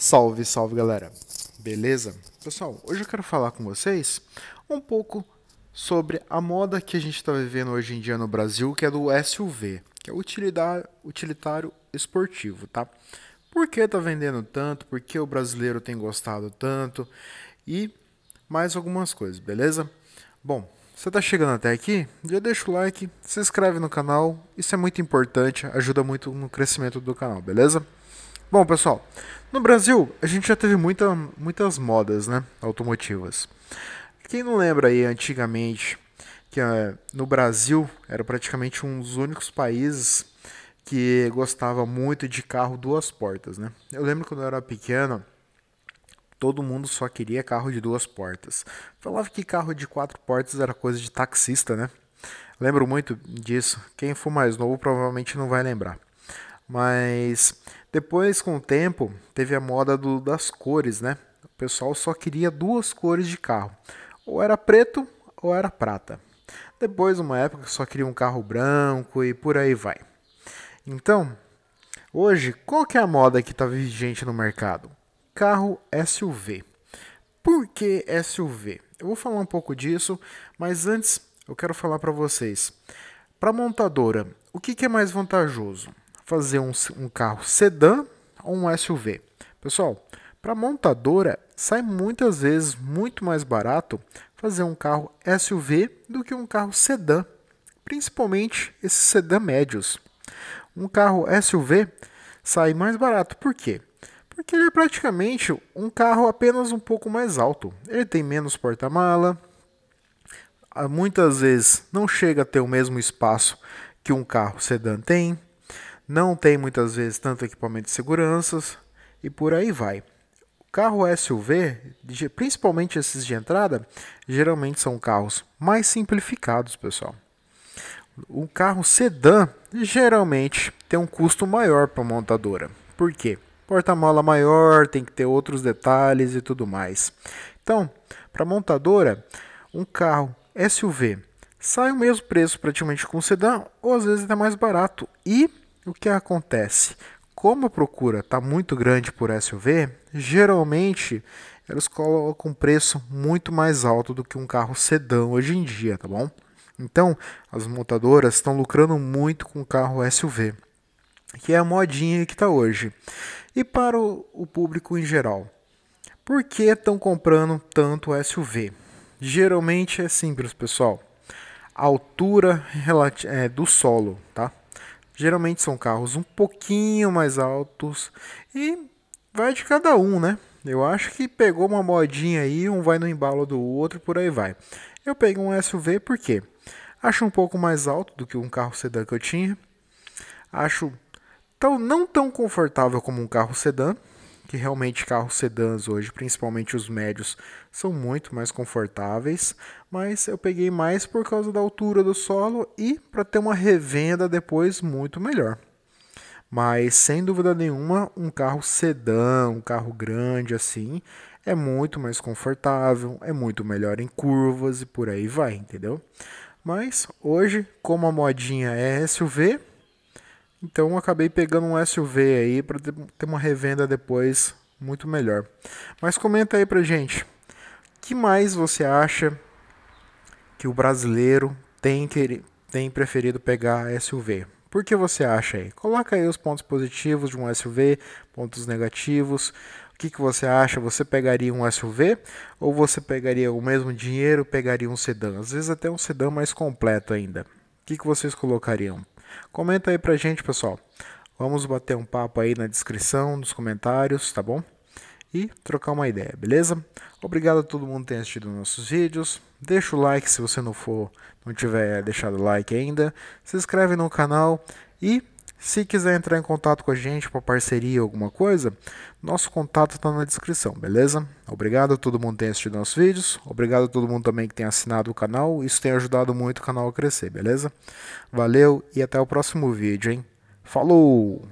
Salve, salve galera! Beleza? Pessoal, hoje eu quero falar com vocês um pouco sobre a moda que a gente está vivendo hoje em dia no Brasil, que é do SUV, que é utilitário esportivo, tá? Por que tá vendendo tanto? Por que o brasileiro tem gostado tanto? E mais algumas coisas, beleza? Bom, você tá chegando até aqui? Já deixa o like, se inscreve no canal, isso é muito importante, ajuda muito no crescimento do canal, beleza? Bom, pessoal, no Brasil a gente já teve muita, muitas modas né, automotivas. Quem não lembra aí antigamente que uh, no Brasil era praticamente um dos únicos países que gostava muito de carro duas portas, né? Eu lembro quando eu era pequeno, todo mundo só queria carro de duas portas. Falava que carro de quatro portas era coisa de taxista, né? Lembro muito disso. Quem for mais novo provavelmente não vai lembrar. Mas depois, com o tempo, teve a moda do, das cores, né? O pessoal só queria duas cores de carro: ou era preto ou era prata. Depois, uma época, só queria um carro branco e por aí vai. Então, hoje, qual que é a moda que está vigente no mercado? Carro SUV. Por que SUV? Eu vou falar um pouco disso, mas antes eu quero falar para vocês. Para montadora, o que, que é mais vantajoso? fazer um, um carro sedã ou um SUV. Pessoal, para montadora sai muitas vezes muito mais barato fazer um carro SUV do que um carro sedã, principalmente esses sedã médios. Um carro SUV sai mais barato, por quê? Porque ele é praticamente um carro apenas um pouco mais alto. Ele tem menos porta-mala, ah, muitas vezes não chega a ter o mesmo espaço que um carro sedã tem não tem muitas vezes tanto equipamento de seguranças e por aí vai. O carro SUV, principalmente esses de entrada, geralmente são carros mais simplificados, pessoal. O carro sedã geralmente tem um custo maior para a montadora. Por quê? Porta-mala maior, tem que ter outros detalhes e tudo mais. Então, para a montadora, um carro SUV sai o mesmo preço praticamente com um sedã, ou às vezes até mais barato. E o que acontece? Como a procura está muito grande por SUV, geralmente elas colocam um preço muito mais alto do que um carro sedã hoje em dia, tá bom? Então, as montadoras estão lucrando muito com o carro SUV, que é a modinha que está hoje. E para o, público em geral, por que estão comprando tanto SUV? Geralmente é simples, pessoal. A altura é, do solo, tá? Geralmente são carros um pouquinho mais altos e vai de cada um, né? Eu acho que pegou uma modinha aí, um vai no embalo do outro, por aí vai. Eu peguei um SUV porque acho um pouco mais alto do que um carro sedã que eu tinha. Acho tão, não tão confortável como um carro sedã, que realmente carros sedãs hoje, principalmente os médios, são muito mais confortáveis, mas eu peguei mais por causa da altura do solo e para ter uma revenda depois muito melhor. Mas sem dúvida nenhuma, um carro sedã, um carro grande assim, é muito mais confortável, é muito melhor em curvas e por aí vai, entendeu? Mas hoje, como a modinha é SUV, então eu acabei pegando um SUV aí para ter uma revenda depois muito melhor. Mas comenta aí pra gente, que mais você acha que o brasileiro tem que tem preferido pegar SUV? Por que você acha aí? Coloca aí os pontos positivos de um SUV, pontos negativos. O que, que você acha? Você pegaria um SUV ou você pegaria o mesmo dinheiro, pegaria um sedã? Às vezes até um sedã mais completo ainda. O que, que vocês colocariam? Comenta aí pra gente, pessoal. Vamos bater um papo aí na descrição, nos comentários, tá bom? E trocar uma ideia, beleza? Obrigado a todo mundo que tem assistido nossos vídeos. Deixa o like se você não for, não tiver deixado like ainda. Se inscreve no canal e se quiser entrar em contato com a gente para parceria alguma coisa, nosso contato está na descrição, beleza? Obrigado a todo mundo que tem assistido nossos vídeos, obrigado a todo mundo também que tem assinado o canal, isso tem ajudado muito o canal a crescer, beleza? Valeu e até o próximo vídeo, hein? Falou!